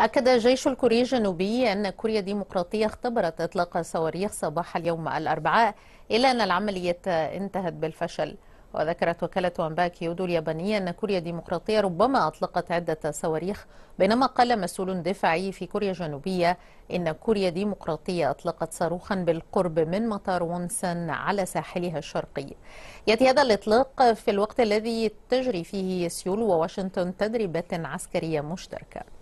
أكد جيش الكوري الجنوبي أن كوريا الديمقراطية اختبرت إطلاق صواريخ صباح اليوم الأربعاء إلا أن العملية انتهت بالفشل وذكرت وكالة أنباء كيودو اليابانية أن كوريا الديمقراطية ربما أطلقت عدة صواريخ بينما قال مسؤول دفاعي في كوريا الجنوبية إن كوريا الديمقراطية أطلقت صاروخا بالقرب من مطار وونسن على ساحلها الشرقي يأتي هذا الإطلاق في الوقت الذي تجري فيه سيول وواشنطن تدريبات عسكرية مشتركة